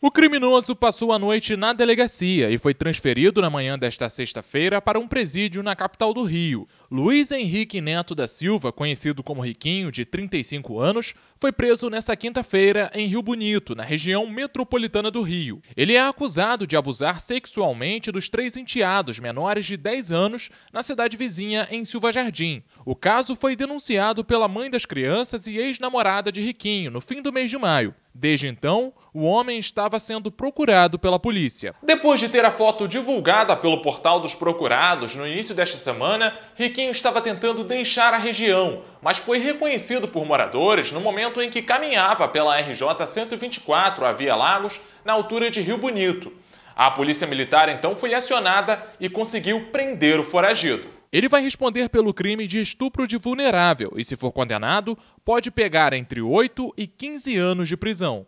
O criminoso passou a noite na delegacia e foi transferido na manhã desta sexta-feira para um presídio na capital do Rio. Luiz Henrique Neto da Silva, conhecido como Riquinho, de 35 anos, foi preso nesta quinta-feira em Rio Bonito, na região metropolitana do Rio. Ele é acusado de abusar sexualmente dos três enteados menores de 10 anos na cidade vizinha, em Silva Jardim. O caso foi denunciado pela mãe das crianças e ex-namorada de Riquinho no fim do mês de maio. Desde então, o homem estava sendo procurado pela polícia. Depois de ter a foto divulgada pelo portal dos procurados no início desta semana, Riquinho estava tentando deixar a região, mas foi reconhecido por moradores no momento em que caminhava pela RJ 124 a Via Lagos, na altura de Rio Bonito. A polícia militar então foi acionada e conseguiu prender o foragido. Ele vai responder pelo crime de estupro de vulnerável e, se for condenado, pode pegar entre 8 e 15 anos de prisão.